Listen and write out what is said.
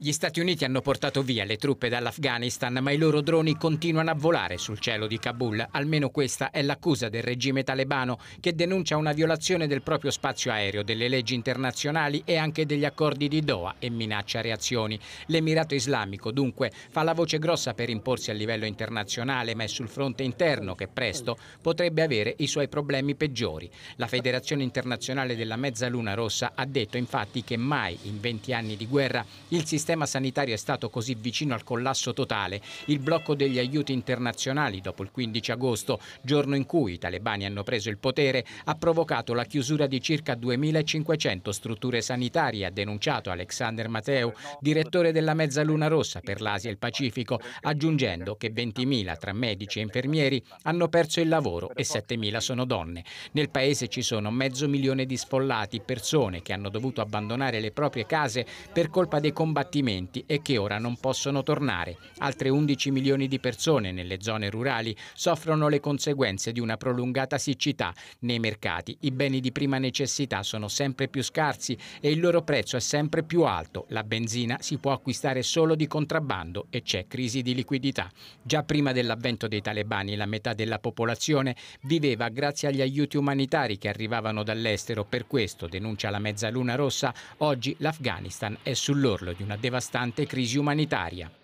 Gli Stati Uniti hanno portato via le truppe dall'Afghanistan, ma i loro droni continuano a volare sul cielo di Kabul. Almeno questa è l'accusa del regime talebano che denuncia una violazione del proprio spazio aereo, delle leggi internazionali e anche degli accordi di Doha e minaccia reazioni. L'Emirato Islamico, dunque, fa la voce grossa per imporsi a livello internazionale, ma è sul fronte interno che presto potrebbe avere i suoi problemi peggiori. La Federazione Internazionale della Mezzaluna Rossa ha detto infatti che mai in 20 anni di guerra il sistema sistema sanitario è stato così vicino al collasso totale, il blocco degli aiuti internazionali dopo il 15 agosto, giorno in cui i talebani hanno preso il potere, ha provocato la chiusura di circa 2.500 strutture sanitarie, ha denunciato Alexander Mateu, direttore della Mezzaluna Rossa per l'Asia e il Pacifico, aggiungendo che 20.000 tra medici e infermieri hanno perso il lavoro e 7.000 sono donne. Nel paese ci sono mezzo milione di sfollati, persone che hanno dovuto abbandonare le proprie case per colpa dei combattimenti combattimenti e che ora non possono tornare. Altre 11 milioni di persone nelle zone rurali soffrono le conseguenze di una prolungata siccità. Nei mercati i beni di prima necessità sono sempre più scarsi e il loro prezzo è sempre più alto. La benzina si può acquistare solo di contrabbando e c'è crisi di liquidità. Già prima dell'avvento dei talebani la metà della popolazione viveva grazie agli aiuti umanitari che arrivavano dall'estero. Per questo, denuncia la Mezzaluna Rossa, oggi l'Afghanistan è sull'orlo di una democrazia devastante crisi umanitaria.